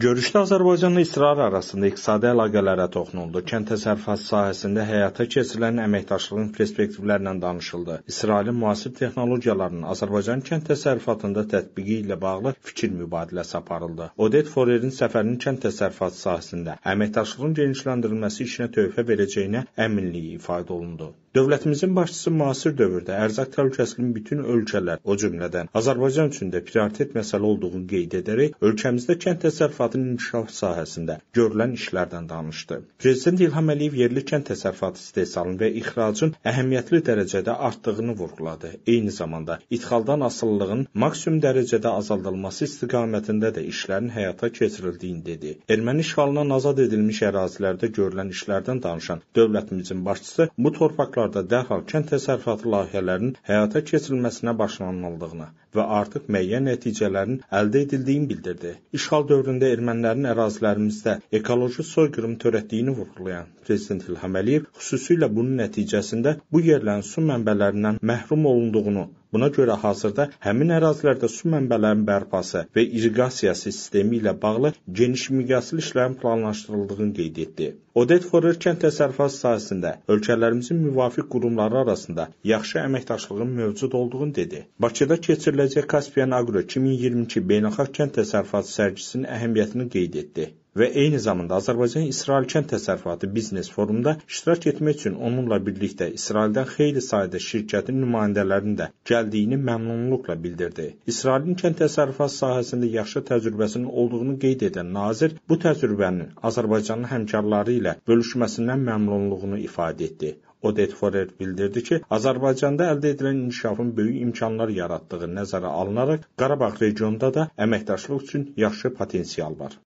Görüşdə Azərbaycanla İsrail arasında iqtisadi əlaqələrə toxunuldu. Kənd təsərrüfatı sahəsində həyata keçirilən əməkdaşlığın perspektivlərlə danışıldı. İsrailin müasir texnologiyalarının Azərbaycan kənd təsərrüfatında tətbiqi ilə bağlı fikir mübadiləsi aparıldı. Odet Forerin səfərinin kənd təsərrüfatı sahəsində əməkdaşlığın genişləndirilməsi işinə töhfə verəcəyinə əminliyi ifadə olundu. Dövlətimizin başçısı müasir dövrdə ərzaq təhlükəsinin bütün ölkələr, o cümlədən Azərbaycan üçün də prioritet məsələ olduğunu qeyd edərək, ölkəmizdə kənd təsərrüfatının inkişaf sahəsində görülən işlərdən danışdı. Prezident İlham Əliyev yerli kənd təsərrüfatı istehsalının və ixracın əhəmiyyətli dərəcədə artdığını vurğuladı. Eyni zamanda idxaldan asılılığın maksimum dərəcədə azaldılması istiqamətində də işlərin həyata keçirildiyini dedi. Erməni işğalından azad edilmiş ərazilərdə görülən işlərdən danışan dövlətimizin başçısı bu torpaqlar obyektvlarda dərhal kənd təsərrüfatı layihələrinin həyata keçirilməsinə başlanıldığını və artıq müəyyən nəticələrin əldə edildiyini bildirdi. İşğal dövründə ermənilərin ərazilərimizdə ekoloji soyqırım törətdiyini vurğulayan prezident İlham Əliyev xüsusilə bunun nəticəsində bu yerlərin su mənbələrindən məhrum olunduğunu Buna görə hazırda həmin ərazilərdə su mənbələrinin bərpası və irriqasiya sistemi ilə bağlı geniş miqyaslı işlərin planlaşdırıldığını qeyd etdi. Odet Forer kənd təsərrüfatı sahəsində ölkələrimizin müvafiq qurumları arasında yaxşı əməkdaşlığın mövcud olduğunu dedi. Bakıda keçiriləcək Kaspiyan Agro 2022 beynəlxalq kənd təsərrüfatı sərgisinin əhəmiyyətini qeyd etdi və eyni zamanda Azərbaycan İsrail Kənd Təsərrüfatı Biznes Forumunda iştirak etmək üçün onunla birlikdə İsraildən xeyli sayda şirkətin nümayəndələrinin də gəldiyini məmnunluqla bildirdi. İsrailin kənd təsərrüfat sahəsində yaxşı təcrübəsinin olduğunu qeyd edən nazir bu təcrübənin Azərbaycanın həmkarları ilə bölüşməsindən məmnunluğunu ifadə etdi. Odet Forer bildirdi ki, Azərbaycanda əldə edilən inkişafın böyük imkanlar yaratdığı nəzərə alınaraq Qarabağ regionunda da əməkdaşlıq üçün yaxşı potensial var.